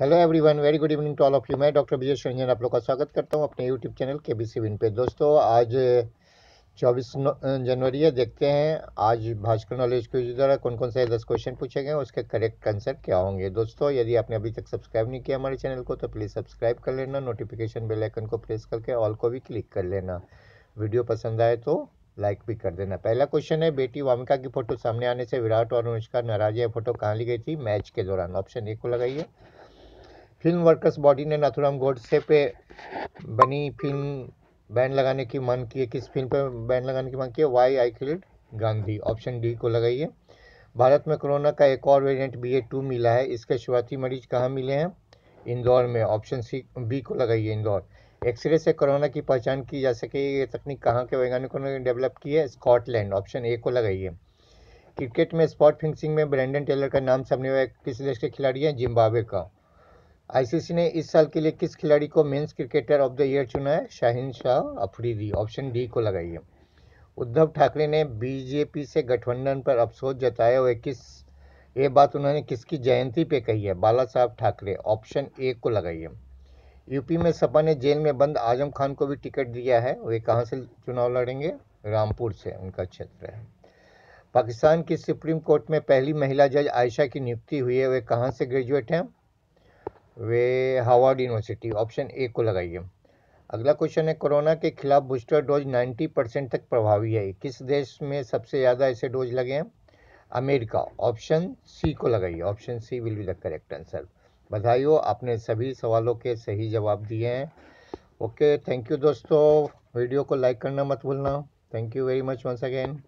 hello everyone very good evening to all of you मैं doctor Vijay Ranjan आप लोग का स्वागत करता हूं अपने यूट्यूब चैनल के बी सी विन पे दोस्तों आज 24 जनवरी है देखते हैं आज भास्कर नॉलेज के द्वारा कौन कौन से दस क्वेश्चन पूछे गए उसके करेक्ट आंसर क्या होंगे दोस्तों यदि आपने अभी तक सब्सक्राइब नहीं किया हमारे चैनल को तो प्लीज़ सब्सक्राइब कर लेना नोटिफिकेशन बेल आइकन को प्रेस करके ऑल को भी क्लिक कर लेना वीडियो पसंद आए तो लाइक भी कर देना पहला क्वेश्चन है बेटी वामिका की फोटो सामने आने से विराट और अनुष्का नाराज है फोटो कहाँ ली गई थी मैच के दौरान ऑप्शन ए को लगाइए फिल्म वर्कर्स बॉडी ने नाथुराम गोडसे पे बनी फिल्म बैन लगाने की मांग की है किस फिल्म पर बैन लगाने की मांग की है why I killed Gandhi option D को लगाइए भारत में कोरोना का एक और वेरिएंट बी ए टू मिला है इसके शुरुआती मरीज कहाँ मिले हैं इंदौर में ऑप्शन सी बी को लगाइए इंदौर एक्सरे से कोरोना की पहचान की जा सके ये तकनीक कहाँ के वैज्ञानिकों ने डेवलप की है स्कॉटलैंड ऑप्शन ए को लगाइए क्रिकेट में स्पॉट फिक्सिंग में ब्रैंडन टेलर का नाम सामने हुआ किस देश के खिलाड़ी हैं जिम्बाब्वे का आईसीसी ने इस साल के लिए किस खिलाड़ी को men's cricketer of the year चुना है शाहिन शाह अफरीदी ऑप्शन डी को लगाइए उद्धव ठाकरे ने बीजेपी से गठबंधन पर अफसोस जताया हुए किस ये बात उन्होंने किसकी जयंती पे कही है बाला साहब ठाकरे ऑप्शन ए को लगाइए यूपी में सपा ने जेल में बंद आजम खान को भी टिकट दिया है वे कहाँ से चुनाव लड़ेंगे रामपुर से उनका क्षेत्र है पाकिस्तान की सुप्रीम कोर्ट में पहली महिला जज आयशा की नियुक्ति हुई है वे कहाँ से ग्रेजुएट हैं वे हार्वर्ड यूनिवर्सिटी ऑप्शन ए को लगाइए अगला क्वेश्चन है कोरोना के खिलाफ बूस्टर डोज 90 परसेंट तक प्रभावी है किस देश में सबसे ज़्यादा ऐसे डोज लगे हैं अमेरिका ऑप्शन सी को लगाइए option C will be the correct answer बधाई हो आपने सभी सवालों के सही जवाब दिए हैं ओके थैंक यू दोस्तों वीडियो को लाइक करना मत भूलना thank you very much once again